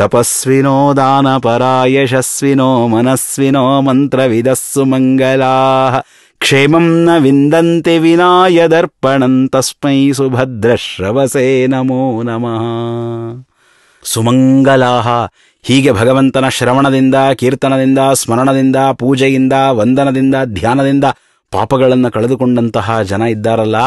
ತಪಸ್ವಿನೋ ದಾನ ಯಶಸ್ವಿನೋ ಮನಸ್ವಿನೋ ಮಂತ್ರವಿದಸ್ಸು ಮಂಗಲಾ ಕ್ಷೇಮಂ ನ ವಿಂದಂತೆ ದರ್ಪಣಂ ತಸ್ಮೈ ಸುಭದ್ರಶ್ರವಸೇ ನಮೋ ನಮಃ ಸುಮಂಗಲಾಹ ಹೀಗೆ ಭಗವಂತನ ಶ್ರವಣದಿಂದ ಕೀರ್ತನದಿಂದ ಸ್ಮರಣದಿಂದ ಪೂಜೆಯಿಂದ ವಂದನದಿಂದ ಧ್ಯಾನದಿಂದ ಪಾಪಗಳನ್ನು ಕಳೆದುಕೊಂಡಂತಹ ಜನ ಇದ್ದಾರಲ್ಲ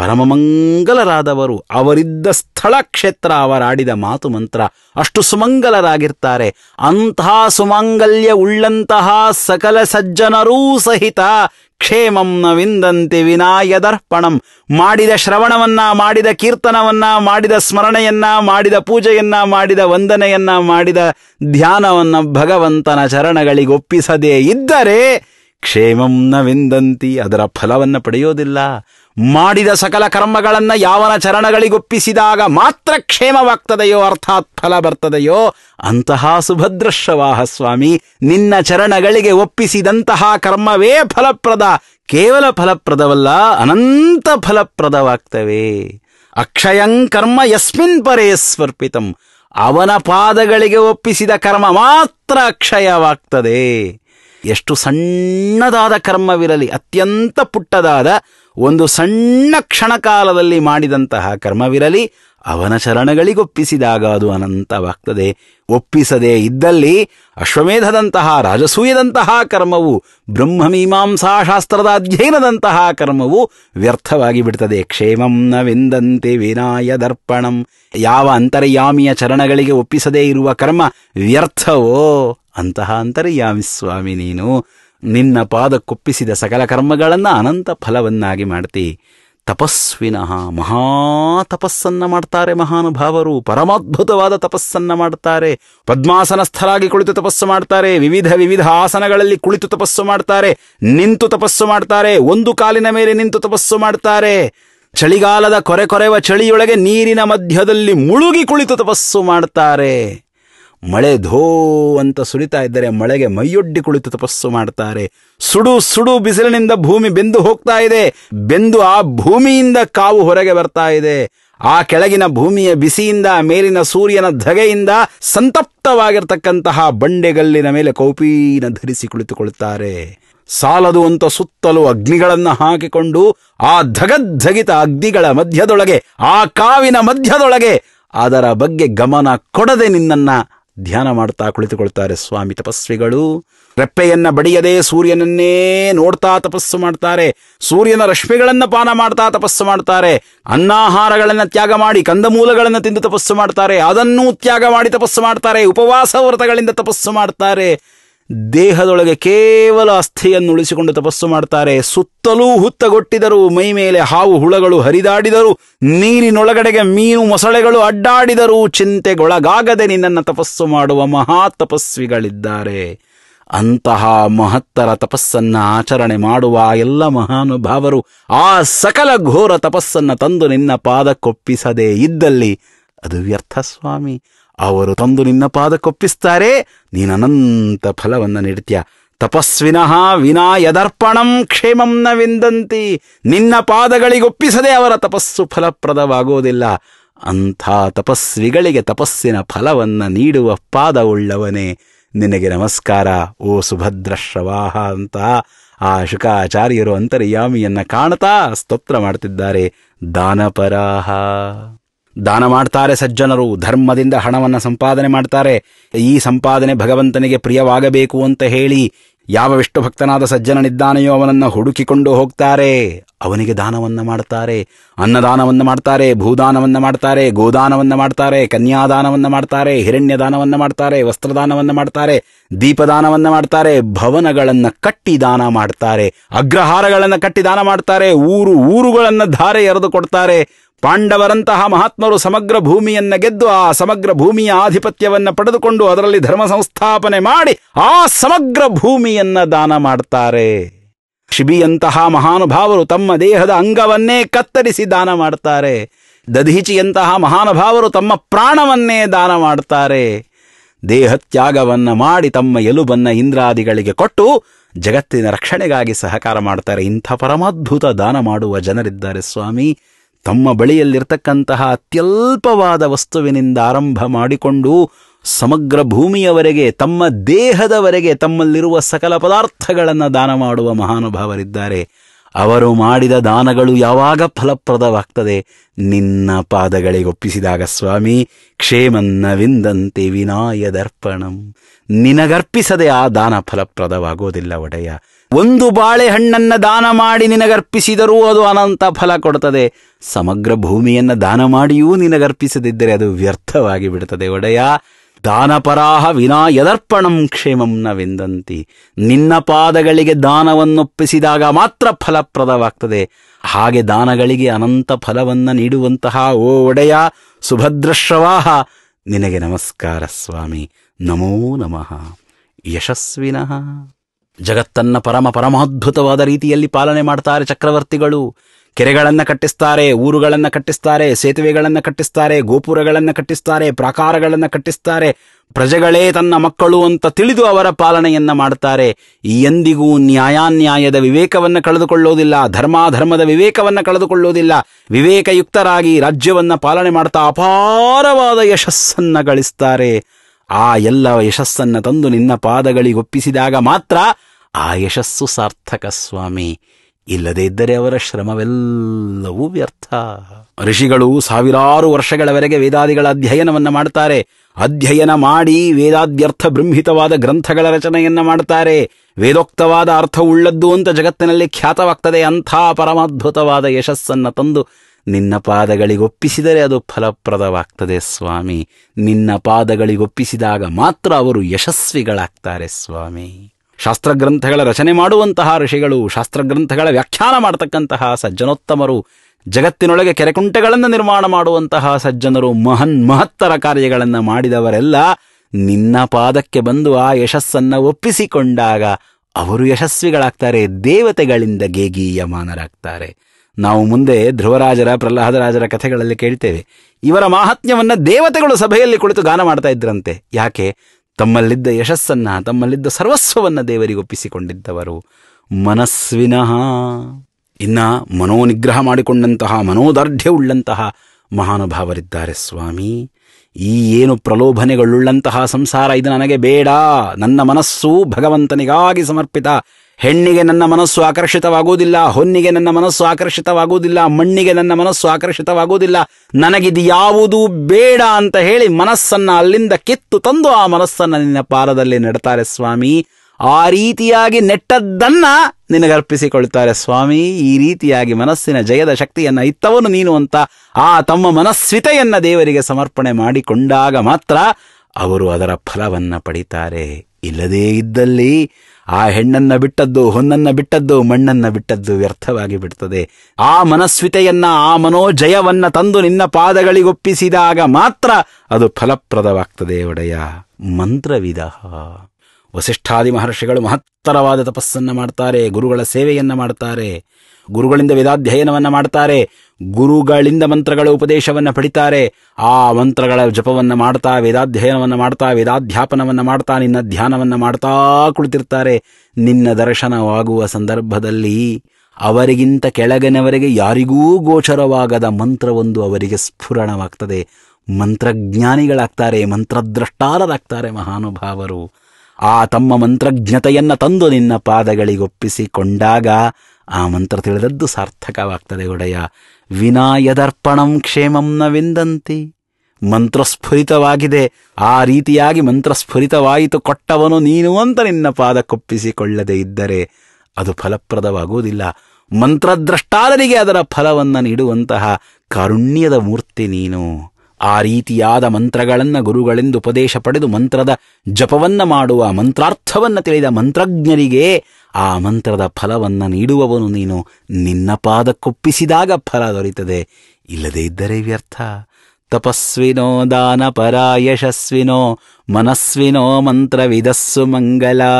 ಪರಮಮಂಗಲರಾದವರು ಅವರಿದ್ದ ಸ್ಥಳ ಕ್ಷೇತ್ರ ಅವರಾಡಿದ ಮಾತು ಮಂತ್ರ ಅಷ್ಟು ಸುಮಂಗಲರಾಗಿರ್ತಾರೆ ಅಂತಹ ಸುಮಾಂಗಲ್ಯ ಉಳ್ಳಂತಹ ಸಕಲ ಸಜ್ಜನರೂ ಸಹಿತ ಕ್ಷೇಮಂನ ವಿಂದಂತೆ ವಿನಾಯದರ್ಪಣಂ ಮಾಡಿದ ಶ್ರವಣವನ್ನ ಮಾಡಿದ ಕೀರ್ತನವನ್ನ ಮಾಡಿದ ಸ್ಮರಣೆಯನ್ನ ಮಾಡಿದ ಪೂಜೆಯನ್ನ ಮಾಡಿದ ವಂದನೆಯನ್ನ ಮಾಡಿದ ಧ್ಯಾನವನ್ನ ಭಗವಂತನ ಚರಣಗಳಿಗೊಪ್ಪಿಸದೇ ಇದ್ದರೆ ಕ್ಷೇಮಂನ ವಿಂದಂತಿ ಅದರ ಫಲವನ್ನು ಪಡೆಯೋದಿಲ್ಲ ಮಾಡಿದ ಸಕಲ ಕರ್ಮಗಳನ್ನು ಯಾವನ ಚರಣಗಳಿಗೊಪ್ಪಿಸಿದಾಗ ಮಾತ್ರ ಕ್ಷೇಮವಾಗ್ತದೆಯೋ ಅರ್ಥಾತ್ ಫಲ ಬರ್ತದೆಯೋ ಅಂತಹ ಸುಭದ್ರಶ್ರವಾಹ ಸ್ವಾಮಿ ನಿನ್ನ ಚರಣಗಳಿಗೆ ಒಪ್ಪಿಸಿದಂತಹ ಕರ್ಮವೇ ಫಲಪ್ರದ ಕೇವಲ ಫಲಪ್ರದವಲ್ಲ ಅನಂತ ಫಲಪ್ರದವಾಗ್ತವೆ ಅಕ್ಷಯಂ ಕರ್ಮ ಯಸ್ಮಿನ್ ಪರೇ ಸ್ವರ್ಪಿತಂ ಅವನ ಪಾದಗಳಿಗೆ ಒಪ್ಪಿಸಿದ ಕರ್ಮ ಮಾತ್ರ ಅಕ್ಷಯವಾಗ್ತದೆ ಎಷ್ಟು ಸಣ್ಣದಾದ ಕರ್ಮವಿರಲಿ ಅತ್ಯಂತ ಪುಟ್ಟದಾದ ಒಂದು ಸಣ್ಣ ಕ್ಷಣಕಾಲದಲ್ಲಿ ಮಾಡಿದಂತಹ ಕರ್ಮವಿರಲಿ ಅವನ ಶರಣಗಳಿಗೊಪ್ಪಿಸಿದಾಗ ಅದು ಅನಂತವಾಗ್ತದೆ ಒಪ್ಪಿಸದೇ ಇದ್ದಲ್ಲಿ ಅಶ್ವಮೇಧದಂತಹ ರಾಜಸೂಯದಂತಹ ಕರ್ಮವು ಶಾಸ್ತ್ರದ ಅಧ್ಯಯನದಂತಹ ಕರ್ಮವು ವ್ಯರ್ಥವಾಗಿ ಬಿಡ್ತದೆ ಕ್ಷೇಮಂನ ವೆಂದಂತೆ ವಿನಾಯ ದರ್ಪಣಂ ಯಾವ ಅಂತರಯಾಮಿಯ ಚರಣಗಳಿಗೆ ಒಪ್ಪಿಸದೇ ಇರುವ ಕರ್ಮ ವ್ಯರ್ಥವೋ ಅಂತಹ ಅಂತರ್ಯಾಮಿ ಸ್ವಾಮಿ ನೀನು ನಿನ್ನ ಪಾದ ಕೊಪ್ಪಿಸಿದ ಸಕಲ ಕರ್ಮಗಳನ್ನು ಅನಂತ ಫಲವನ್ನಾಗಿ ಮಾಡ್ತಿ ತಪಸ್ವಿನಃ ಮಹಾ ತಪಸ್ಸನ್ನ ಮಾಡ್ತಾರೆ ಮಹಾನುಭಾವರು ಪರಮಾದ್ಭುತವಾದ ತಪಸ್ಸನ್ನ ಮಾಡ್ತಾರೆ ಪದ್ಮಾಸನ ಸ್ಥಳಾಗಿ ಕುಳಿತು ತಪಸ್ಸು ಮಾಡ್ತಾರೆ ವಿವಿಧ ವಿವಿಧ ಆಸನಗಳಲ್ಲಿ ಕುಳಿತು ತಪಸ್ಸು ಮಾಡ್ತಾರೆ ನಿಂತು ತಪಸ್ಸು ಮಾಡ್ತಾರೆ ಒಂದು ಕಾಲಿನ ಮೇಲೆ ನಿಂತು ತಪಸ್ಸು ಮಾಡ್ತಾರೆ ಚಳಿಗಾಲದ ಕೊರೆ ಕೊರೆವ ಚಳಿಯೊಳಗೆ ನೀರಿನ ಮಧ್ಯದಲ್ಲಿ ಮುಳುಗಿ ಕುಳಿತು ತಪಸ್ಸು ಮಾಡ್ತಾರೆ ಮಳೆ ಧೋ ಅಂತ ಸುರಿತಾ ಇದ್ದರೆ ಮಳೆಗೆ ಮೈಯೊಡ್ಡಿ ಕುಳಿತು ತಪಸ್ಸು ಮಾಡ್ತಾರೆ ಸುಡು ಸುಡು ಬಿಸಿಲಿನಿಂದ ಭೂಮಿ ಬೆಂದು ಹೋಗ್ತಾ ಇದೆ ಬೆಂದು ಆ ಭೂಮಿಯಿಂದ ಕಾವು ಹೊರಗೆ ಬರ್ತಾ ಇದೆ ಆ ಕೆಳಗಿನ ಭೂಮಿಯ ಬಿಸಿಯಿಂದ ಮೇಲಿನ ಸೂರ್ಯನ ಧಗೆಯಿಂದ ಸಂತಪ್ತವಾಗಿರ್ತಕ್ಕಂತಹ ಬಂಡೆಗಲ್ಲಿನ ಮೇಲೆ ಕೌಪೀನ ಧರಿಸಿ ಕುಳಿತುಕೊಳ್ಳುತ್ತಾರೆ ಸಾಲದು ಅಂತ ಸುತ್ತಲೂ ಅಗ್ನಿಗಳನ್ನು ಹಾಕಿಕೊಂಡು ಆ ಧಗಧಗಿತ ಅಗ್ನಿಗಳ ಮಧ್ಯದೊಳಗೆ ಆ ಕಾವಿನ ಮಧ್ಯದೊಳಗೆ ಅದರ ಬಗ್ಗೆ ಗಮನ ಕೊಡದೆ ನಿನ್ನನ್ನು ಧ್ಯಾನ ಮಾಡ್ತಾ ಕುಳಿತುಕೊಳ್ತಾರೆ ಸ್ವಾಮಿ ತಪಸ್ವಿಗಳು ರೆಪ್ಪೆಯನ್ನ ಬಡಿಯದೆ ಸೂರ್ಯನನ್ನೇ ನೋಡ್ತಾ ತಪಸ್ಸು ಮಾಡ್ತಾರೆ ಸೂರ್ಯನ ರಶ್ಮಿಗಳನ್ನ ಪಾನ ಮಾಡ್ತಾ ತಪಸ್ಸು ಮಾಡ್ತಾರೆ ಅನ್ನಾಹಾರಗಳನ್ನ ತ್ಯಾಗ ಮಾಡಿ ಕಂದಮೂಲಗಳನ್ನು ತಿಂದು ತಪಸ್ಸು ಮಾಡ್ತಾರೆ ಅದನ್ನೂ ತ್ಯಾಗ ಮಾಡಿ ತಪಸ್ಸು ಮಾಡ್ತಾರೆ ಉಪವಾಸ ವ್ರತಗಳಿಂದ ತಪಸ್ಸು ಮಾಡ್ತಾರೆ ದೇಹದೊಳಗೆ ಕೇವಲ ಅಸ್ಥಿಯನ್ನು ಉಳಿಸಿಕೊಂಡು ತಪಸ್ಸು ಮಾಡ್ತಾರೆ ಸುತ್ತಲೂ ಹುತ್ತಗೊಟ್ಟಿದರು ಮೈ ಮೇಲೆ ಹಾವು ಹುಳಗಳು ಹರಿದಾಡಿದರು ನೀರಿನೊಳಗಡೆಗೆ ಮೀನು ಮೊಸಳೆಗಳು ಅಡ್ಡಾಡಿದರು ಚಿಂತೆಗೊಳಗಾಗದೆ ನಿನ್ನನ್ನು ತಪಸ್ಸು ಮಾಡುವ ಮಹಾ ತಪಸ್ವಿಗಳಿದ್ದಾರೆ ಅಂತಹ ಮಹತ್ತರ ತಪಸ್ಸನ್ನ ಆಚರಣೆ ಮಾಡುವ ಎಲ್ಲ ಮಹಾನುಭಾವರು ಆ ಸಕಲ ಘೋರ ತಪಸ್ಸನ್ನು ತಂದು ನಿನ್ನ ಪಾದಕ್ಕೊಪ್ಪಿಸದೇ ಇದ್ದಲ್ಲಿ ಅದು ವ್ಯರ್ಥ ಸ್ವಾಮಿ ಅವರು ತಂದು ನಿನ್ನ ಪಾದಕ್ಕೊಪ್ಪಿಸ್ತಾರೆ ನೀನು ಅನಂತ ಫಲವನ್ನು ನೀಡ್ತೀಯ ತಪಸ್ವಿನಃ ವಿನಾ ಯದರ್ಪಣಂ ಕ್ಷೇಮಂನ ವಿಂದಂತಿ ನಿನ್ನ ಪಾದಗಳಿಗೊಪ್ಪಿಸದೆ ಅವರ ತಪಸ್ಸು ಫಲಪ್ರದವಾಗುವುದಿಲ್ಲ ಅಂಥ ತಪಸ್ವಿಗಳಿಗೆ ತಪಸ್ಸಿನ ಫಲವನ್ನು ನೀಡುವ ಪಾದವುಳ್ಳವನೇ ನಿನಗೆ ನಮಸ್ಕಾರ ಓ ಸುಭದ್ರ ಶ್ರವಾಹ ಅಂತ ಆ ಶುಕಾಚಾರ್ಯರು ಅಂತರ್ಯಾಮಿಯನ್ನ ಕಾಣತಾ ಸ್ತೋತ್ರ ಮಾಡ್ತಿದ್ದಾರೆ ದಾನಪರಾಹ ದಾನ ಮಾಡ್ತಾರೆ ಸಜ್ಜನರು ಧರ್ಮದಿಂದ ಹಣವನ್ನು ಸಂಪಾದನೆ ಮಾಡ್ತಾರೆ ಈ ಸಂಪಾದನೆ ಭಗವಂತನಿಗೆ ಪ್ರಿಯವಾಗಬೇಕು ಅಂತ ಹೇಳಿ ಯಾವ ವಿಷ್ಣು ಭಕ್ತನಾದ ಸಜ್ಜನನಿದ್ದಾನೆಯೋ ಅವನನ್ನು ಹುಡುಕಿಕೊಂಡು ಹೋಗ್ತಾರೆ ಅವನಿಗೆ ದಾನವನ್ನು ಮಾಡ್ತಾರೆ ಅನ್ನದಾನವನ್ನು ಮಾಡ್ತಾರೆ ಭೂದಾನವನ್ನು ಮಾಡ್ತಾರೆ ಗೋದಾನವನ್ನು ಮಾಡ್ತಾರೆ ಕನ್ಯಾದಾನವನ್ನು ಮಾಡ್ತಾರೆ ಹಿರಣ್ಯ ದಾನವನ್ನು ಮಾಡ್ತಾರೆ ವಸ್ತ್ರದಾನವನ್ನು ಮಾಡ್ತಾರೆ ದೀಪದಾನವನ್ನು ಮಾಡ್ತಾರೆ ಭವನಗಳನ್ನು ಕಟ್ಟಿ ದಾನ ಮಾಡ್ತಾರೆ ಅಗ್ರಹಾರಗಳನ್ನು ಕಟ್ಟಿ ದಾನ ಮಾಡ್ತಾರೆ ಊರು ಊರುಗಳನ್ನು ಧಾರೆ ಎರೆದು ಕೊಡ್ತಾರೆ ಪಾಂಡವರಂತಹ ಮಹಾತ್ಮರು ಸಮಗ್ರ ಭೂಮಿಯನ್ನ ಗೆದ್ದು ಆ ಸಮಗ್ರ ಭೂಮಿಯ ಆಧಿಪತ್ಯವನ್ನ ಪಡೆದುಕೊಂಡು ಅದರಲ್ಲಿ ಧರ್ಮ ಸಂಸ್ಥಾಪನೆ ಮಾಡಿ ಆ ಸಮಗ್ರ ಭೂಮಿಯನ್ನ ದಾನ ಮಾಡ್ತಾರೆ ಶಿಬಿಯಂತಹ ಮಹಾನುಭಾವರು ತಮ್ಮ ದೇಹದ ಅಂಗವನ್ನೇ ಕತ್ತರಿಸಿ ದಾನ ಮಾಡ್ತಾರೆ ದಧಿಚಿಯಂತಹ ಮಹಾನುಭಾವರು ತಮ್ಮ ಪ್ರಾಣವನ್ನೇ ದಾನ ಮಾಡ್ತಾರೆ ದೇಹತ್ಯಾಗವನ್ನು ಮಾಡಿ ತಮ್ಮ ಎಲುಬನ್ನ ಇಂದ್ರಾದಿಗಳಿಗೆ ಕೊಟ್ಟು ಜಗತ್ತಿನ ರಕ್ಷಣೆಗಾಗಿ ಸಹಕಾರ ಮಾಡ್ತಾರೆ ಇಂಥ ಪರಮದ್ಭುತ ದಾನ ಮಾಡುವ ಜನರಿದ್ದಾರೆ ಸ್ವಾಮಿ ತಮ್ಮ ಬಳಿಯಲ್ಲಿರ್ತಕ್ಕಂತಹ ಅತ್ಯಲ್ಪವಾದ ವಸ್ತುವಿನಿಂದ ಆರಂಭ ಮಾಡಿಕೊಂಡು ಸಮಗ್ರ ಭೂಮಿಯವರೆಗೆ ತಮ್ಮ ದೇಹದವರೆಗೆ ತಮ್ಮಲ್ಲಿರುವ ಸಕಲ ಪದಾರ್ಥಗಳನ್ನು ದಾನ ಮಾಡುವ ಮಹಾನುಭಾವರಿದ್ದಾರೆ ಅವರು ಮಾಡಿದ ದಾನಗಳು ಯಾವಾಗ ಫಲಪ್ರದವಾಗ್ತದೆ ನಿನ್ನ ಪಾದಗಳಿಗೆ ಒಪ್ಪಿಸಿದಾಗ ಸ್ವಾಮಿ ಕ್ಷೇಮನ್ನ ವಿಂದಂತೆ ವಿನಾಯದರ್ಪಣಂ ನಿನಗರ್ಪಿಸದೆ ಆ ದಾನ ಫಲಪ್ರದವಾಗೋದಿಲ್ಲ ಒಡೆಯ ಒಂದು ಬಾಳೆಹಣ್ಣನ್ನ ದಾನ ಮಾಡಿ ನಿನಗರ್ಪಿಸಿದರೂ ಅದು ಅನಂತ ಫಲ ಕೊಡುತ್ತದೆ ಸಮಗ್ರ ಭೂಮಿಯನ್ನ ದಾನ ಮಾಡಿಯೂ ನಿನಗರ್ಪಿಸದಿದ್ದರೆ ಅದು ವ್ಯರ್ಥವಾಗಿ ಬಿಡುತ್ತದೆ ಒಡೆಯ ದಾನಪರಾಹ ವಿನಾ ಯದರ್ಪಣಂ ಕ್ಷೇಮಂನ ವೆಂದಂತಿ ನಿನ್ನ ಪಾದಗಳಿಗೆ ದಾನವನ್ನೊಪ್ಪಿಸಿದಾಗ ಮಾತ್ರ ಫಲಪ್ರದವಾಗ್ತದೆ ಹಾಗೆ ದಾನಗಳಿಗೆ ಅನಂತ ಫಲವನ್ನ ನೀಡುವಂತಹ ಓ ಒಡೆಯ ಸುಭದ್ರಶ್ರವಾಹ ನಿನಗೆ ನಮಸ್ಕಾರ ಸ್ವಾಮಿ ನಮೋ ನಮಃ ಯಶಸ್ವಿನಃ ಜಗತ್ತನ್ನ ಪರಮ ಪರಮಾದ್ಭುತವಾದ ರೀತಿಯಲ್ಲಿ ಪಾಲನೆ ಮಾಡ್ತಾರೆ ಚಕ್ರವರ್ತಿಗಳು ಕೆರೆಗಳನ್ನು ಕಟ್ಟಿಸ್ತಾರೆ ಊರುಗಳನ್ನು ಕಟ್ಟಿಸ್ತಾರೆ ಸೇತುವೆಗಳನ್ನು ಕಟ್ಟಿಸ್ತಾರೆ ಗೋಪುರಗಳನ್ನು ಕಟ್ಟಿಸ್ತಾರೆ ಪ್ರಾಕಾರಗಳನ್ನು ಕಟ್ಟಿಸ್ತಾರೆ ಪ್ರಜೆಗಳೇ ತನ್ನ ಮಕ್ಕಳು ಅಂತ ತಿಳಿದು ಅವರ ಪಾಲನೆಯನ್ನ ಮಾಡ್ತಾರೆ ಎಂದಿಗೂ ನ್ಯಾಯಾನ್ಯಾಯದ ವಿವೇಕವನ್ನು ಕಳೆದುಕೊಳ್ಳೋದಿಲ್ಲ ಧರ್ಮಾಧರ್ಮದ ವಿವೇಕವನ್ನು ಕಳೆದುಕೊಳ್ಳೋದಿಲ್ಲ ವಿವೇಕಯುಕ್ತರಾಗಿ ರಾಜ್ಯವನ್ನ ಪಾಲನೆ ಮಾಡ್ತಾ ಅಪಾರವಾದ ಯಶಸ್ಸನ್ನ ಗಳಿಸ್ತಾರೆ ಆ ಎಲ್ಲ ಯಶಸ್ಸನ್ನ ತಂದು ನಿನ್ನ ಪಾದಗಳಿಗೆ ಒಪ್ಪಿಸಿದಾಗ ಮಾತ್ರ ಆ ಯಶಸ್ಸು ಸಾರ್ಥಕ ಸ್ವಾಮಿ ಇಲ್ಲದೇ ಇದ್ದರೆ ಅವರ ಶ್ರಮವೆಲ್ಲವೂ ವ್ಯರ್ಥ ಋಷಿಗಳು ಸಾವಿರಾರು ವರ್ಷಗಳವರೆಗೆ ವೇದಾದಿಗಳ ಅಧ್ಯಯನವನ್ನು ಮಾಡ್ತಾರೆ ಅಧ್ಯಯನ ಮಾಡಿ ವೇದಾದ್ಯರ್ಥ ಬೃಂಹಿತವಾದ ಗ್ರಂಥಗಳ ರಚನೆಯನ್ನು ಮಾಡುತ್ತಾರೆ ವೇದೋಕ್ತವಾದ ಅರ್ಥವುಳ್ಳದ್ದು ಅಂತ ಜಗತ್ತಿನಲ್ಲಿ ಖ್ಯಾತವಾಗ್ತದೆ ಅಂಥ ಪರಮಾದ್ಭುತವಾದ ಯಶಸ್ಸನ್ನು ತಂದು ನಿನ್ನ ಪಾದಗಳಿಗೊಪ್ಪಿಸಿದರೆ ಅದು ಫಲಪ್ರದವಾಗ್ತದೆ ಸ್ವಾಮಿ ನಿನ್ನ ಪಾದಗಳಿಗೊಪ್ಪಿಸಿದಾಗ ಮಾತ್ರ ಅವರು ಯಶಸ್ವಿಗಳಾಗ್ತಾರೆ ಸ್ವಾಮಿ ಶಾಸ್ತ್ರಗ್ರಂಥಗಳ ರಚನೆ ಮಾಡುವಂತಹ ಋಷಿಗಳು ಶಾಸ್ತ್ರಗ್ರಂಥಗಳ ವ್ಯಾಖ್ಯಾನ ಮಾಡತಕ್ಕಂತಹ ಸಜ್ಜನೋತ್ತಮರು ಜಗತ್ತಿನೊಳಗೆ ಕೆರೆಕುಂಟೆಗಳನ್ನು ನಿರ್ಮಾಣ ಮಾಡುವಂತಹ ಸಜ್ಜನರು ಮಹನ್ ಮಹತ್ತರ ಕಾರ್ಯಗಳನ್ನು ಮಾಡಿದವರೆಲ್ಲ ನಿನ್ನ ಪಾದಕ್ಕೆ ಬಂದು ಆ ಯಶಸ್ಸನ್ನು ಒಪ್ಪಿಸಿಕೊಂಡಾಗ ಅವರು ಯಶಸ್ವಿಗಳಾಗ್ತಾರೆ ದೇವತೆಗಳಿಂದ ಗೇಗೀಯಮಾನರಾಗ್ತಾರೆ ನಾವು ಮುಂದೆ ಧ್ರುವರಾಜರ ಪ್ರಹ್ಲಾದರಾಜರ ಕಥೆಗಳಲ್ಲಿ ಕೇಳ್ತೇವೆ ಇವರ ಮಾಹಾತ್ಮ್ಯವನ್ನು ದೇವತೆಗಳು ಸಭೆಯಲ್ಲಿ ಕುಳಿತು ಗಾನ ಮಾಡ್ತಾ ಇದ್ರಂತೆ ಯಾಕೆ ತಮ್ಮಲ್ಲಿದ್ದ ಯಶಸ್ಸನ್ನು ತಮ್ಮಲ್ಲಿದ್ದ ಸರ್ವಸ್ವವನ್ನು ಒಪ್ಪಿಸಿಕೊಂಡಿದ್ದವರು ಮನಸ್ವಿನಃ ಇನ್ನ ಮನೋನಿಗ್ರಹ ಮಾಡಿಕೊಂಡಂತಹ ಮನೋದಾರ್ಢ್ಯವುಳ್ಳಂತಹ ಮಹಾನುಭಾವರಿದ್ದಾರೆ ಸ್ವಾಮಿ ಈ ಏನು ಪ್ರಲೋಭನೆಗಳುಳ್ಳಂತಹ ಸಂಸಾರ ಇದು ನನಗೆ ಬೇಡ ನನ್ನ ಮನಸ್ಸು ಭಗವಂತನಿಗಾಗಿ ಸಮರ್ಪಿತ ಹೆಣ್ಣಿಗೆ ನನ್ನ ಮನಸ್ಸು ಆಕರ್ಷಿತವಾಗುವುದಿಲ್ಲ ಹೊನ್ನಿಗೆ ನನ್ನ ಮನಸ್ಸು ಆಕರ್ಷಿತವಾಗುವುದಿಲ್ಲ ಮಣ್ಣಿಗೆ ನನ್ನ ಮನಸ್ಸು ಆಕರ್ಷಿತವಾಗುವುದಿಲ್ಲ ನನಗಿದು ಯಾವುದೂ ಬೇಡ ಅಂತ ಹೇಳಿ ಮನಸ್ಸನ್ನ ಅಲ್ಲಿಂದ ಕಿತ್ತು ತಂದು ಆ ಮನಸ್ಸನ್ನು ನಿನ್ನ ಪಾದದಲ್ಲಿ ನೆಡ್ತಾರೆ ಸ್ವಾಮಿ ಆ ರೀತಿಯಾಗಿ ನೆಟ್ಟದ್ದನ್ನ ನಿನಗರ್ಪಿಸಿಕೊಳ್ತಾರೆ ಸ್ವಾಮಿ ಈ ರೀತಿಯಾಗಿ ಮನಸ್ಸಿನ ಜಯದ ಶಕ್ತಿಯನ್ನ ಇತ್ತವನು ನೀನು ಅಂತ ಆ ತಮ್ಮ ಮನಸ್ವಿತೆಯನ್ನ ದೇವರಿಗೆ ಸಮರ್ಪಣೆ ಮಾಡಿಕೊಂಡಾಗ ಮಾತ್ರ ಅವರು ಅದರ ಫಲವನ್ನ ಪಡಿತಾರೆ ಇಲ್ಲದೇ ಇದ್ದಲ್ಲಿ ಆ ಹೆಣ್ಣನ್ನ ಬಿಟ್ಟದ್ದು ಹೊನ್ನನ್ನ ಬಿಟ್ಟದ್ದು ಮಣ್ಣನ್ನ ಬಿಟ್ಟದ್ದು ವ್ಯರ್ಥವಾಗಿ ಬಿಡ್ತದೆ ಆ ಮನಸ್ವಿತೆಯನ್ನ ಆ ಮನೋಜಯವನ್ನ ತಂದು ನಿನ್ನ ಪಾದಗಳಿಗೊಪ್ಪಿಸಿದಾಗ ಮಾತ್ರ ಅದು ಫಲಪ್ರದವಾಗ್ತದೆ ಒಡೆಯ ಮಂತ್ರವಿಧ ವಸಿಷ್ಠಾದಿ ಮಹರ್ಷಿಗಳು ಮಹತ್ತರವಾದ ತಪಸ್ಸನ್ನ ಮಾಡ್ತಾರೆ ಗುರುಗಳ ಸೇವೆಯನ್ನ ಮಾಡ್ತಾರೆ ಗುರುಗಳಿಂದ ವೇದಾಧ್ಯಯನವನ್ನ ಮಾಡ್ತಾರೆ ಗುರುಗಳಿಂದ ಮಂತ್ರಗಳ ಉಪದೇಶವನ್ನು ಪಡಿತಾರೆ ಆ ಮಂತ್ರಗಳ ಜಪವನ್ನು ಮಾಡ್ತಾ ವೇದಾಧ್ಯಯನವನ್ನು ಮಾಡ್ತಾ ವೇದಾಧ್ಯಾಪನವನ್ನು ಮಾಡ್ತಾ ನಿನ್ನ ಧ್ಯಾನವನ್ನು ಮಾಡ್ತಾ ಕುಳಿತಿರ್ತಾರೆ ನಿನ್ನ ದರ್ಶನವಾಗುವ ಸಂದರ್ಭದಲ್ಲಿ ಅವರಿಗಿಂತ ಕೆಳಗನವರೆಗೆ ಯಾರಿಗೂ ಗೋಚರವಾಗದ ಮಂತ್ರವೊಂದು ಅವರಿಗೆ ಸ್ಫುರಣವಾಗ್ತದೆ ಮಂತ್ರಜ್ಞಾನಿಗಳಾಗ್ತಾರೆ ಮಂತ್ರದ್ರಷ್ಟಾರರಾಗ್ತಾರೆ ಮಹಾನುಭಾವರು ಆ ತಮ್ಮ ಮಂತ್ರಜ್ಞತೆಯನ್ನು ತಂದು ನಿನ್ನ ಪಾದಗಳಿಗೊಪ್ಪಿಸಿಕೊಂಡಾಗ ಆ ಮಂತ್ರ ತಿಳಿದದ್ದು ಸಾರ್ಥಕವಾಗ್ತದೆ ಒಡೆಯ ವಿನಾಯದರ್ಪಣಂ ಕ್ಷೇಮಂ ನವೆಂದಂತಿ ವಿಂದಂತಿ ಮಂತ್ರಸ್ಫುರಿತವಾಗಿದೆ ಆ ರೀತಿಯಾಗಿ ಮಂತ್ರಸ್ಫುರಿತವಾಯಿತು ಕೊಟ್ಟವನು ನೀನು ಅಂತ ನಿನ್ನ ಪಾದ ಕೊಪ್ಪಿಸಿಕೊಳ್ಳದೆ ಇದ್ದರೆ ಅದು ಫಲಪ್ರದವಾಗುವುದಿಲ್ಲ ಮಂತ್ರದ್ರಷ್ಟಾದರಿಗೆ ಅದರ ಫಲವನ್ನು ನೀಡುವಂತಹ ಕಾರುಣ್ಯದ ಮೂರ್ತಿ ನೀನು ಆ ರೀತಿಯಾದ ಮಂತ್ರಗಳನ್ನು ಗುರುಗಳೆಂದು ಉಪದೇಶ ಪಡೆದು ಮಂತ್ರದ ಜಪವನ್ನು ಮಾಡುವ ಮಂತ್ರಾರ್ಥವನ್ನು ತಿಳಿದ ಮಂತ್ರಜ್ಞರಿಗೆ ಆ ಮಂತ್ರದ ಫಲವನ್ನು ನೀಡುವವನು ನೀನು ನಿನ್ನ ಪಾದಕ್ಕೊಪ್ಪಿಸಿದಾಗ ಫಲ ದೊರೆಯುತ್ತದೆ ಇಲ್ಲದೇ ಇದ್ದರೆ ವ್ಯರ್ಥ ತಪಸ್ವಿನೋ ದಾನಪರ ಯಶಸ್ವಿನೋ ಮನಸ್ವಿನೋ ಮಂತ್ರವಿದಸ್ಸು ಮಂಗಲಾ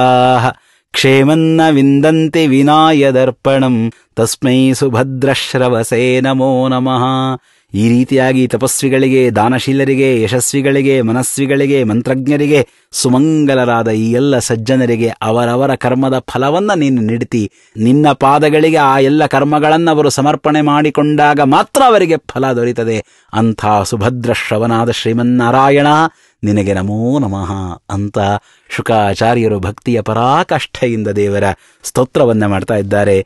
ಕ್ಷೇಮನ್ನ ವಿಂದಂತೆ ವಿನಾಯ ದರ್ಪಣಂ ತಸ್ಮೈ ಸುಭದ್ರಶ್ರವಸೇ ನಮೋ ನಮಃ ಈ ರೀತಿಯಾಗಿ ತಪಸ್ವಿಗಳಿಗೆ ದಾನಶೀಲರಿಗೆ ಯಶಸ್ವಿಗಳಿಗೆ ಮನಸ್ವಿಗಳಿಗೆ ಮಂತ್ರಜ್ಞರಿಗೆ ಸುಮಂಗಲರಾದ ಈ ಎಲ್ಲ ಸಜ್ಜನರಿಗೆ ಅವರವರ ಕರ್ಮದ ಫಲವನ್ನ ನೀನು ನೀಡ್ತಿ ನಿನ್ನ ಪಾದಗಳಿಗೆ ಆ ಎಲ್ಲ ಕರ್ಮಗಳನ್ನು ಅವರು ಸಮರ್ಪಣೆ ಮಾಡಿಕೊಂಡಾಗ ಮಾತ್ರ ಅವರಿಗೆ ಫಲ ದೊರೀತದೆ ಅಂಥ ಸುಭದ್ರ ಶ್ರವನಾದ ಶ್ರೀಮನ್ನಾರಾಯಣ ನಿನಗೆ ನಮೋ ನಮಃ ಅಂತ ಶುಕಾಚಾರ್ಯರು ಭಕ್ತಿಯ ಪರಾಕಷ್ಟೆಯಿಂದ ದೇವರ ಸ್ತೋತ್ರವನ್ನು ಮಾಡ್ತಾ ಇದ್ದಾರೆ